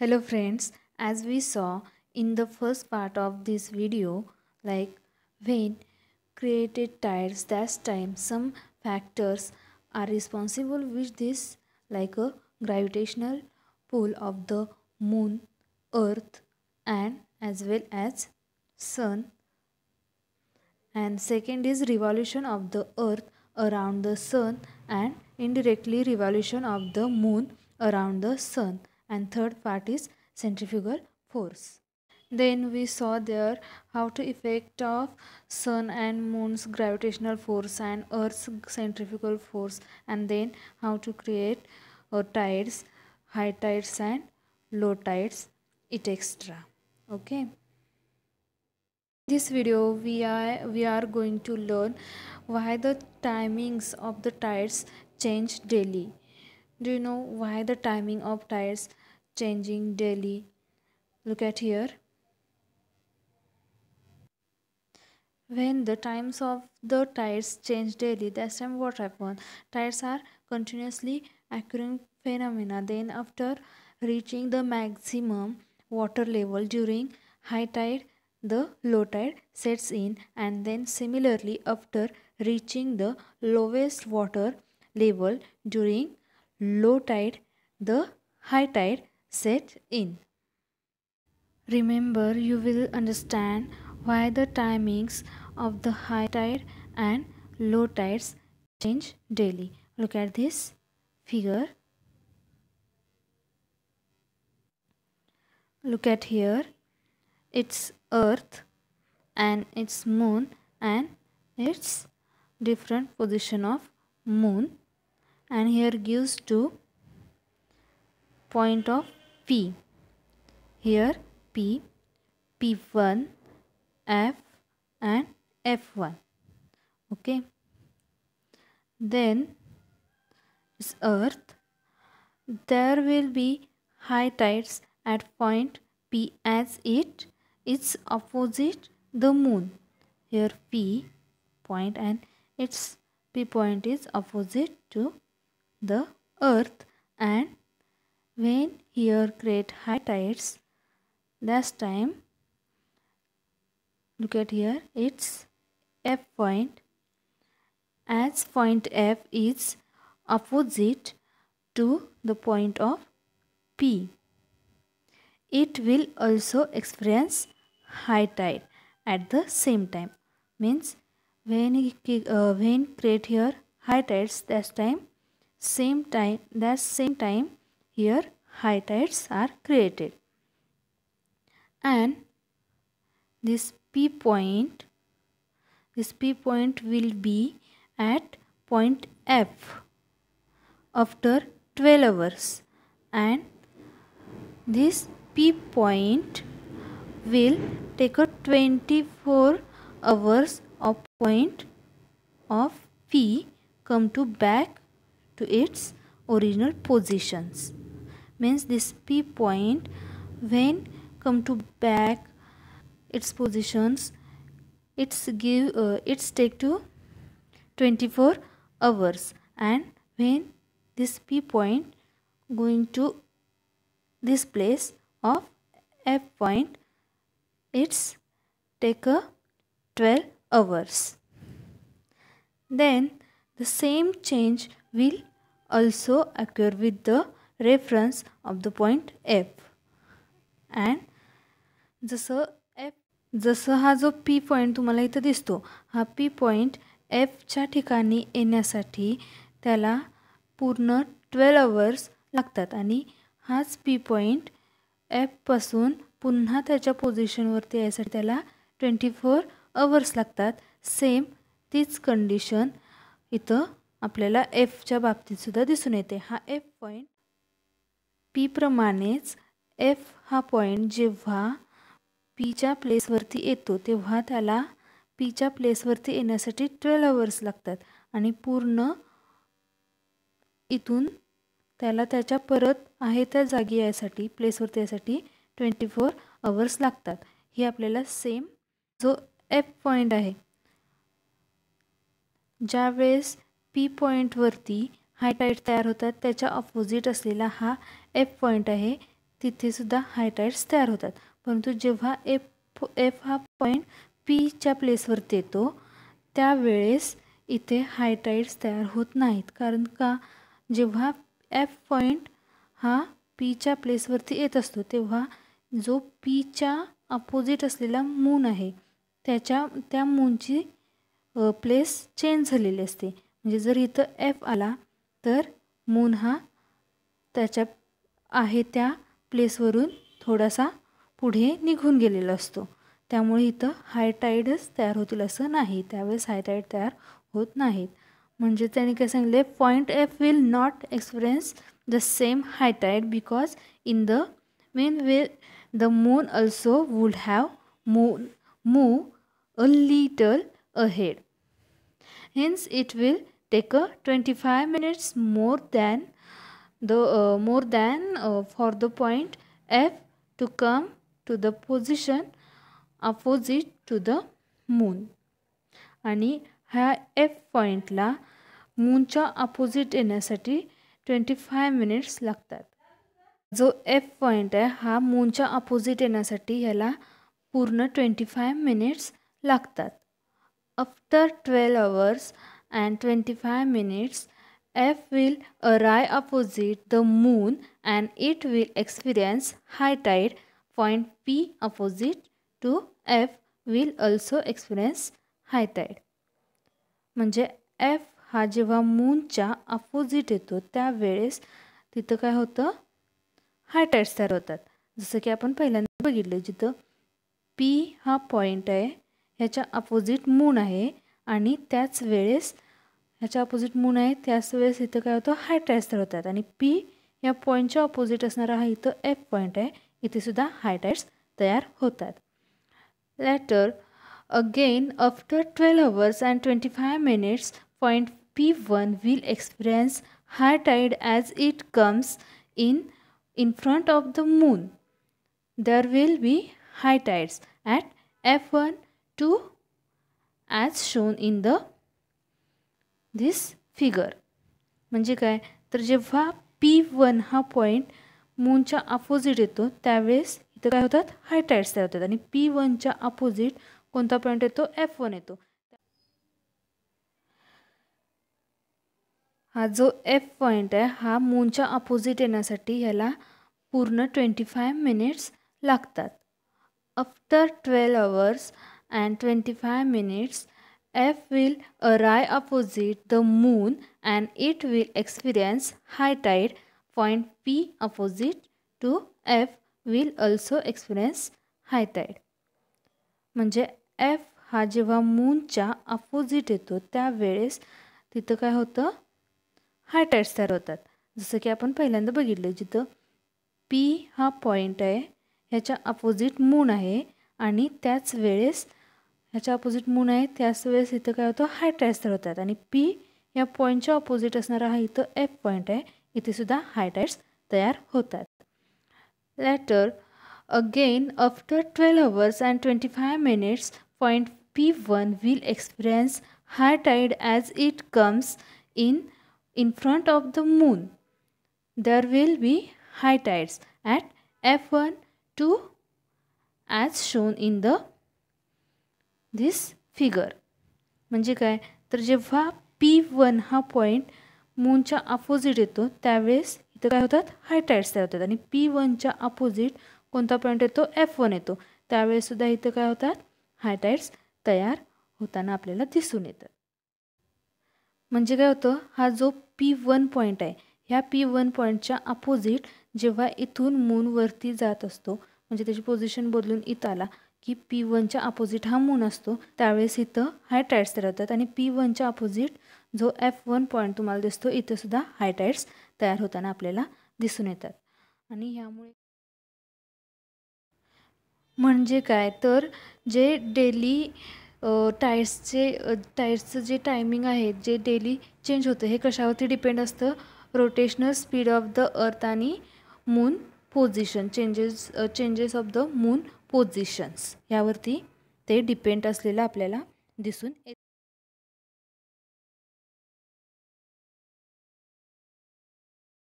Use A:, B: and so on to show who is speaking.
A: Hello friends, as we saw in the first part of this video, like when created tires that time some factors are responsible with this like a gravitational pull of the moon, earth and as well as sun. And second is revolution of the earth around the sun and indirectly revolution of the moon around the sun and third part is centrifugal force. Then we saw there how to effect of sun and moon's gravitational force and earth's centrifugal force and then how to create uh, tides, high tides and low tides, It extra. Okay this video we are we are going to learn why the timings of the tides change daily do you know why the timing of tires changing daily? Look at here. When the times of the tires change daily, that's time what happens? Tires are continuously occurring phenomena. Then after reaching the maximum water level during high tide, the low tide sets in and then similarly after reaching the lowest water level during low tide, the high tide set in. Remember, you will understand why the timings of the high tide and low tides change daily. Look at this figure. Look at here. It's earth and its moon and its different position of moon and here gives to point of P. Here P, P1, F and F1. Okay. Then is Earth. There will be high tides at point P as it is opposite the moon. Here P point and its P point is opposite to the earth and when here create high tides this time look at here it's f point as point f is opposite to the point of p it will also experience high tide at the same time means when uh, when create here high tides that time same time that same time here high tides are created and this p point this p point will be at point f after 12 hours and this p point will take a 24 hours of point of p come to back to its original positions means this p point when come to back its positions it's give uh, it's take to 24 hours and when this p point going to this place of f point it's take a 12 hours then the same change will also occur with the reference of the point F and जसं F जसं हा जो P point तुम्हाला इथं दिसतो हा P point एफच्या ठिकाणी येण्यासाठी त्याला पूर्ण ट्वेल्व अवर्स लागतात आणि हाच पी पॉईंट एफपासून पुन्हा त्याच्या पोझिशनवरती यायसाठी त्याला ट्वेंटी फोर अवर्स लागतात सेम तीच कंडिशन इथं आपल्याला एफच्या बाबतीतसुद्धा दिसून येते हा एफ पॉईंट पीप्रमाणेच एफ हा पॉईंट जेव्हा पीच्या प्लेसवरती येतो तेव्हा त्याला पीच्या प्लेसवरती येण्यासाठी ट्वेल्व अवर्स लागतात आणि पूर्ण इथून त्याला त्याच्या परत आहे त्या जागी यायसाठी प्लेसवरती यायसाठी ट्वेंटी फोर अवर्स लागतात हे आपल्याला सेम जो एफ पॉईंट आहे ज्यावेळेस पी पॉईंटवरती हाय टाईट तयार होतात त्याच्या अपोजिट असलेला हा एफ पॉईंट आहे तिथेसुद्धा हाय टाईट्स तयार होतात परंतु जेव्हा एफ एफ हा पॉईंट पीच्या प्लेसवरती येतो त्यावेळेस इथे हाय टाईट्स तयार होत नाहीत कारण का जेव्हा एफ पॉईंट हा पीच्या प्लेसवरती येत असतो तेव्हा जो पीच्या अपोजिट असलेला मून आहे त्याच्या त्या मूनची प्लेस चेंज झालेली असते म्हणजे जर इथं एफ आला तर मून हा त्याच्या आहे त्या प्लेसवरून थोडासा पुढे निघून गेलेला असतो त्यामुळे इथं हाय तयार होतील असं नाही त्यावेळेस हायटाईड तयार होत नाहीत म्हणजे त्यांनी काय सांगितले point F will not experience the same high tide because in the main way the moon also would have mo move a little ahead hence it will take twenty 25 minutes more than the more than for the point F to come to the to opposite to the moon आणि ह्या F पॉईंटला मूनच्या opposite येण्यासाठी twenty five minutes लागतात जो F point आहे हा मूनच्या opposite येण्यासाठी ह्याला पूर्ण ट्वेंटी फाय मिनिट्स लागतात after twelve hours and 25 minutes, F will arrive opposite the moon and it will experience high tide. Point P opposite to F will also experience high tide. म्हणजे F हा जेव्हा मूनच्या opposite येतो त्यावेळेस तिथं काय होतं हाय tides तयार होतात जसं की आपण पहिल्यांदा बघितलं जिथं पी हा पॉईंट आहे ह्याच्या अपोजिट मून आहे आणि त्याच वेळेस ह्याच्या ऑपोजिट मून आहे त्याच वेळेस इथं काय होतं हाय टाईड्स तर होतात आणि पी या पॉईंटच्या ऑपोजिट असणारा हा इथं एफ पॉईंट आहे इथेसुद्धा हाय टाईड्स तयार होतात later again after twelve hours and twenty five minutes point P one will experience high tide as it comes in in front of the moon will be high tides at F one two as shown in the this figure म्हणजे काय तर जेव्हा P one हा point मूनच्या opposite येतो त्यावेळेस इथं काय होतात हाय टाईड्स तयार होतात आणि पी वनच्या अपोजिट कोणता पॉईंट येतो एफ वन येतो हा जो एफ पॉईंट आहे हा मूनच्या अपोजिट येण्यासाठी ह्याला पूर्ण ट्वेंटी फाय मिनिट्स लागतात after twelve hours and 25 minutes, F will arrive opposite the moon and it will experience high tide. Point P opposite to F will also experience high tide. म्हणजे F हा जेव्हा मूनच्या opposite येतो त्यावेळेस तिथं काय होतं हाय tides तयार होतात जसं की आपण पहिल्यांदा बघितलं जिथं P हा पॉईंट आहे ह्याच्या अपोजिट मून आहे आणि त्याच वेळेस ह्याच्या ऑपोजिट मून आहे त्याच वेळेस इथं काय होतं हाय टाईड्स होतात आणि पी या पॉईंटच्या ऑपोजिट असणारा हा इथं एफ पॉईंट आहे इथे सुद्धा हाय टाईड्स तयार होतात later again after twelve hours and twenty five minutes point P one will experience high tide as it comes in in front of the moon there will be high tides at F one two as shown in the this figure म्हणजे काय तर जेव्हा P one हा point मूनच्या opposite येतो त्यावेळेस इथं काय होतात हायटाईड्स तयार होतात आणि पी वनच्या अपोजिट कोणता पॉईंट येतो एफ वन येतो त्यावेळेससुद्धा इथं काय होतात हायटाईड्स तयार होताना आपल्याला दिसून येतात म्हणजे काय होतं हा जो पी वन पॉईंट आहे ह्या पी वन पॉईंटच्या अपोजिट जेव्हा इथून मून वरती जात असतो म्हणजे त्याची पोझिशन बदलून इथं आला की पी वनच्या अपोजिट हा मून असतो त्यावेळेस इथं टायर्स तयार होतात आणि पी वनच्या अपोजिट जो एफ वन पॉईंट तुम्हाला दिसतो इथंसुद्धा हायटाईड्स तयार होताना आपल्याला दिसून येतात आणि ह्यामुळे म्हणजे काय तर जे डेली टायर्सचे टायर्सचं जे टायमिंग आहे जे डेली चेंज होतं हे कशावरती डिपेंड असतं rotational speed of the earth आणि moon position changes changes of the moon positions यावरती ते डिपेंड असलेलं आपल्याला दिसून येत